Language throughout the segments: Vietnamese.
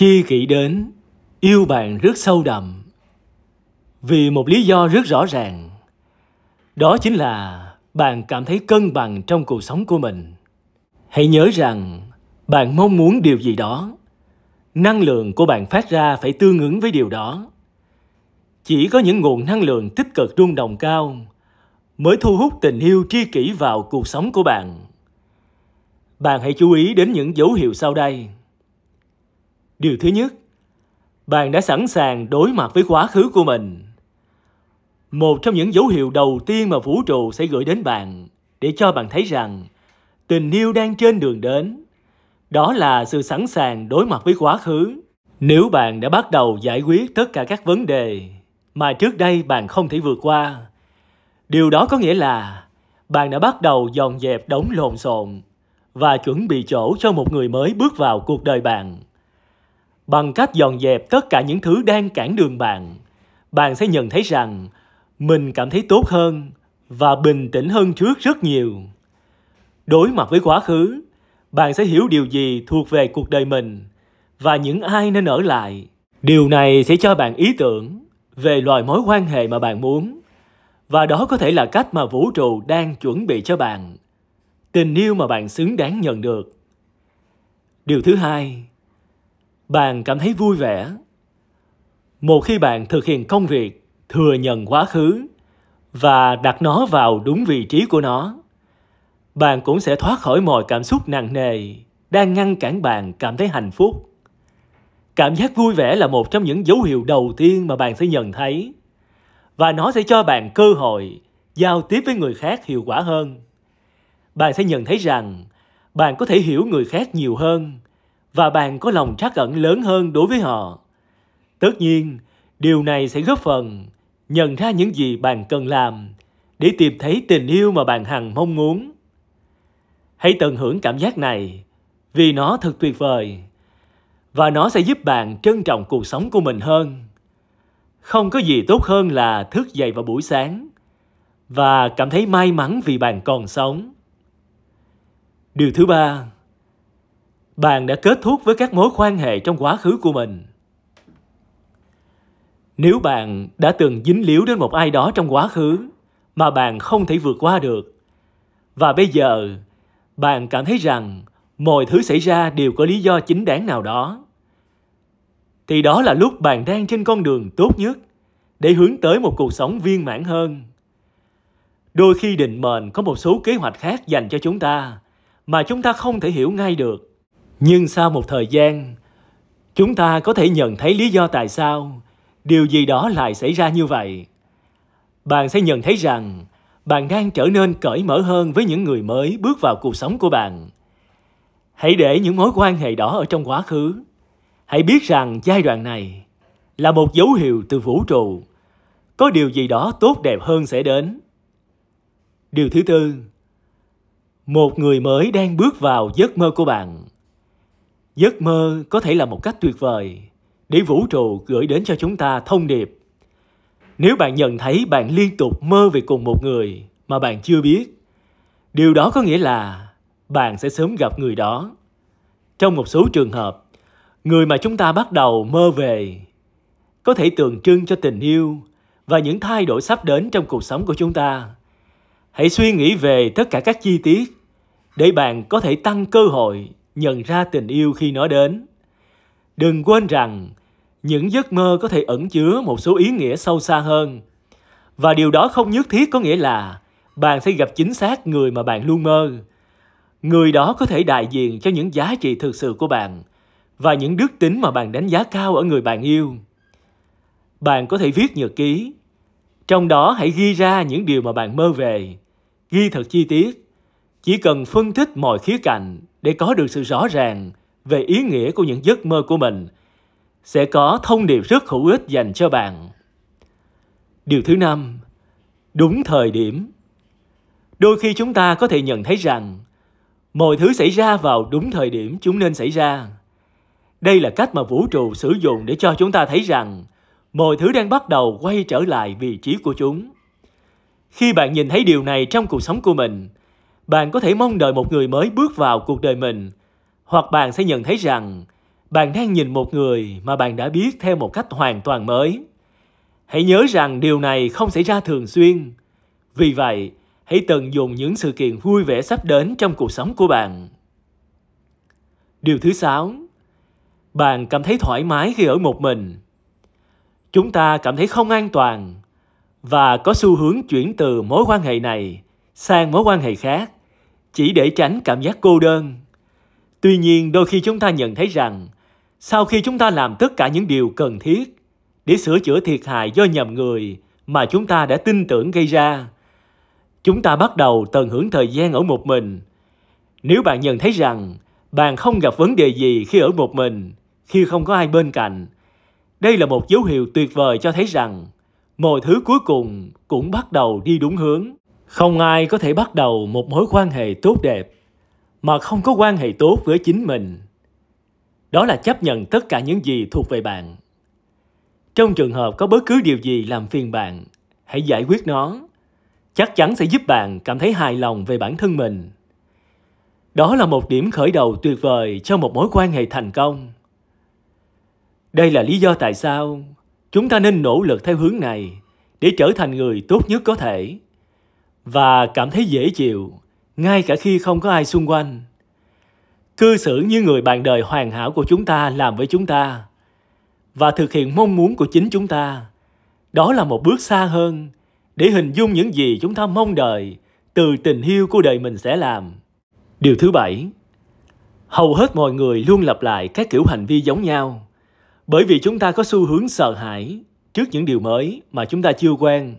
Chi kỷ đến, yêu bạn rất sâu đậm. Vì một lý do rất rõ ràng. Đó chính là bạn cảm thấy cân bằng trong cuộc sống của mình. Hãy nhớ rằng bạn mong muốn điều gì đó. Năng lượng của bạn phát ra phải tương ứng với điều đó. Chỉ có những nguồn năng lượng tích cực rung động cao mới thu hút tình yêu tri kỷ vào cuộc sống của bạn. Bạn hãy chú ý đến những dấu hiệu sau đây. Điều thứ nhất, bạn đã sẵn sàng đối mặt với quá khứ của mình. Một trong những dấu hiệu đầu tiên mà vũ trụ sẽ gửi đến bạn để cho bạn thấy rằng tình yêu đang trên đường đến, đó là sự sẵn sàng đối mặt với quá khứ. Nếu bạn đã bắt đầu giải quyết tất cả các vấn đề mà trước đây bạn không thể vượt qua, điều đó có nghĩa là bạn đã bắt đầu dọn dẹp đống lộn xộn và chuẩn bị chỗ cho một người mới bước vào cuộc đời bạn Bằng cách dọn dẹp tất cả những thứ đang cản đường bạn, bạn sẽ nhận thấy rằng mình cảm thấy tốt hơn và bình tĩnh hơn trước rất nhiều. Đối mặt với quá khứ, bạn sẽ hiểu điều gì thuộc về cuộc đời mình và những ai nên ở lại. Điều này sẽ cho bạn ý tưởng về loài mối quan hệ mà bạn muốn và đó có thể là cách mà vũ trụ đang chuẩn bị cho bạn tình yêu mà bạn xứng đáng nhận được điều thứ hai bạn cảm thấy vui vẻ một khi bạn thực hiện công việc thừa nhận quá khứ và đặt nó vào đúng vị trí của nó bạn cũng sẽ thoát khỏi mọi cảm xúc nặng nề đang ngăn cản bạn cảm thấy hạnh phúc cảm giác vui vẻ là một trong những dấu hiệu đầu tiên mà bạn sẽ nhận thấy và nó sẽ cho bạn cơ hội giao tiếp với người khác hiệu quả hơn bạn sẽ nhận thấy rằng bạn có thể hiểu người khác nhiều hơn và bạn có lòng trắc ẩn lớn hơn đối với họ. Tất nhiên, điều này sẽ góp phần nhận ra những gì bạn cần làm để tìm thấy tình yêu mà bạn hằng mong muốn. Hãy tận hưởng cảm giác này vì nó thật tuyệt vời và nó sẽ giúp bạn trân trọng cuộc sống của mình hơn. Không có gì tốt hơn là thức dậy vào buổi sáng và cảm thấy may mắn vì bạn còn sống. Điều thứ ba, bạn đã kết thúc với các mối quan hệ trong quá khứ của mình. Nếu bạn đã từng dính líu đến một ai đó trong quá khứ mà bạn không thể vượt qua được và bây giờ bạn cảm thấy rằng mọi thứ xảy ra đều có lý do chính đáng nào đó thì đó là lúc bạn đang trên con đường tốt nhất để hướng tới một cuộc sống viên mãn hơn đôi khi định mệnh có một số kế hoạch khác dành cho chúng ta mà chúng ta không thể hiểu ngay được nhưng sau một thời gian, chúng ta có thể nhận thấy lý do tại sao điều gì đó lại xảy ra như vậy. Bạn sẽ nhận thấy rằng bạn đang trở nên cởi mở hơn với những người mới bước vào cuộc sống của bạn. Hãy để những mối quan hệ đó ở trong quá khứ. Hãy biết rằng giai đoạn này là một dấu hiệu từ vũ trụ. Có điều gì đó tốt đẹp hơn sẽ đến. Điều thứ tư, một người mới đang bước vào giấc mơ của bạn giấc mơ có thể là một cách tuyệt vời để vũ trụ gửi đến cho chúng ta thông điệp nếu bạn nhận thấy bạn liên tục mơ về cùng một người mà bạn chưa biết điều đó có nghĩa là bạn sẽ sớm gặp người đó trong một số trường hợp người mà chúng ta bắt đầu mơ về có thể tượng trưng cho tình yêu và những thay đổi sắp đến trong cuộc sống của chúng ta hãy suy nghĩ về tất cả các chi tiết để bạn có thể tăng cơ hội nhận ra tình yêu khi nó đến. Đừng quên rằng, những giấc mơ có thể ẩn chứa một số ý nghĩa sâu xa hơn. Và điều đó không nhất thiết có nghĩa là bạn sẽ gặp chính xác người mà bạn luôn mơ. Người đó có thể đại diện cho những giá trị thực sự của bạn và những đức tính mà bạn đánh giá cao ở người bạn yêu. Bạn có thể viết nhật ký. Trong đó hãy ghi ra những điều mà bạn mơ về. Ghi thật chi tiết. Chỉ cần phân tích mọi khía cạnh để có được sự rõ ràng về ý nghĩa của những giấc mơ của mình sẽ có thông điệp rất hữu ích dành cho bạn. Điều thứ năm, đúng thời điểm. Đôi khi chúng ta có thể nhận thấy rằng mọi thứ xảy ra vào đúng thời điểm chúng nên xảy ra. Đây là cách mà vũ trụ sử dụng để cho chúng ta thấy rằng mọi thứ đang bắt đầu quay trở lại vị trí của chúng. Khi bạn nhìn thấy điều này trong cuộc sống của mình, bạn có thể mong đợi một người mới bước vào cuộc đời mình hoặc bạn sẽ nhận thấy rằng bạn đang nhìn một người mà bạn đã biết theo một cách hoàn toàn mới hãy nhớ rằng điều này không xảy ra thường xuyên vì vậy hãy tận dụng những sự kiện vui vẻ sắp đến trong cuộc sống của bạn điều thứ sáu bạn cảm thấy thoải mái khi ở một mình chúng ta cảm thấy không an toàn và có xu hướng chuyển từ mối quan hệ này sang mối quan hệ khác chỉ để tránh cảm giác cô đơn. Tuy nhiên, đôi khi chúng ta nhận thấy rằng sau khi chúng ta làm tất cả những điều cần thiết để sửa chữa thiệt hại do nhầm người mà chúng ta đã tin tưởng gây ra, chúng ta bắt đầu tận hưởng thời gian ở một mình. Nếu bạn nhận thấy rằng bạn không gặp vấn đề gì khi ở một mình, khi không có ai bên cạnh, đây là một dấu hiệu tuyệt vời cho thấy rằng mọi thứ cuối cùng cũng bắt đầu đi đúng hướng không ai có thể bắt đầu một mối quan hệ tốt đẹp mà không có quan hệ tốt với chính mình đó là chấp nhận tất cả những gì thuộc về bạn trong trường hợp có bất cứ điều gì làm phiền bạn hãy giải quyết nó chắc chắn sẽ giúp bạn cảm thấy hài lòng về bản thân mình đó là một điểm khởi đầu tuyệt vời cho một mối quan hệ thành công đây là lý do tại sao chúng ta nên nỗ lực theo hướng này để trở thành người tốt nhất có thể và cảm thấy dễ chịu ngay cả khi không có ai xung quanh cư xử như người bạn đời hoàn hảo của chúng ta làm với chúng ta và thực hiện mong muốn của chính chúng ta đó là một bước xa hơn để hình dung những gì chúng ta mong đợi từ tình yêu của đời mình sẽ làm điều thứ bảy hầu hết mọi người luôn lặp lại các kiểu hành vi giống nhau bởi vì chúng ta có xu hướng sợ hãi trước những điều mới mà chúng ta chưa quen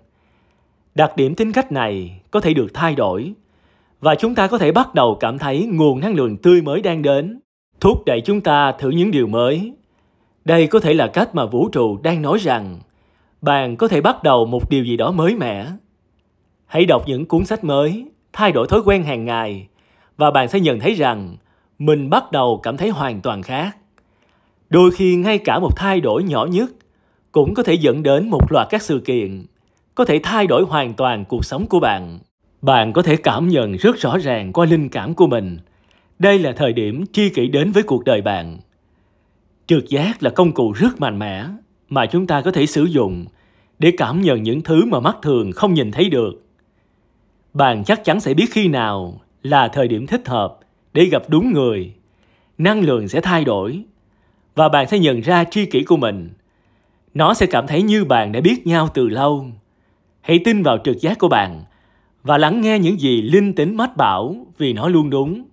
Đặc điểm tính cách này có thể được thay đổi và chúng ta có thể bắt đầu cảm thấy nguồn năng lượng tươi mới đang đến, thúc đẩy chúng ta thử những điều mới. Đây có thể là cách mà vũ trụ đang nói rằng bạn có thể bắt đầu một điều gì đó mới mẻ. Hãy đọc những cuốn sách mới, thay đổi thói quen hàng ngày và bạn sẽ nhận thấy rằng mình bắt đầu cảm thấy hoàn toàn khác. Đôi khi ngay cả một thay đổi nhỏ nhất cũng có thể dẫn đến một loạt các sự kiện có thể thay đổi hoàn toàn cuộc sống của bạn. Bạn có thể cảm nhận rất rõ ràng qua linh cảm của mình. Đây là thời điểm chi kỷ đến với cuộc đời bạn. Trực giác là công cụ rất mạnh mẽ mà chúng ta có thể sử dụng để cảm nhận những thứ mà mắt thường không nhìn thấy được. Bạn chắc chắn sẽ biết khi nào là thời điểm thích hợp để gặp đúng người. Năng lượng sẽ thay đổi và bạn sẽ nhận ra tri kỷ của mình. Nó sẽ cảm thấy như bạn đã biết nhau từ lâu. Hãy tin vào trực giác của bạn và lắng nghe những gì linh tính mách bảo vì nó luôn đúng.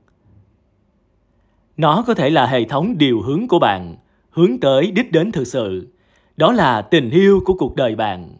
Nó có thể là hệ thống điều hướng của bạn, hướng tới đích đến thực sự. Đó là tình yêu của cuộc đời bạn.